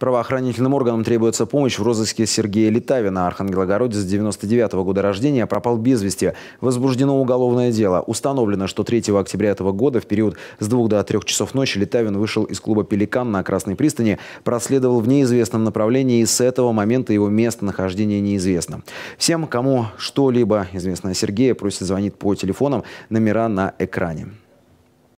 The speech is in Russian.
Правоохранительным органам требуется помощь в розыске Сергея Литавина. Архангелогородец 99 -го года рождения пропал без вести. Возбуждено уголовное дело. Установлено, что 3 октября этого года в период с 2 до 3 часов ночи Литавин вышел из клуба «Пеликан» на Красной пристани, проследовал в неизвестном направлении и с этого момента его местонахождение неизвестно. Всем, кому что-либо известно о Сергее, просят звонить по телефонам номера на экране.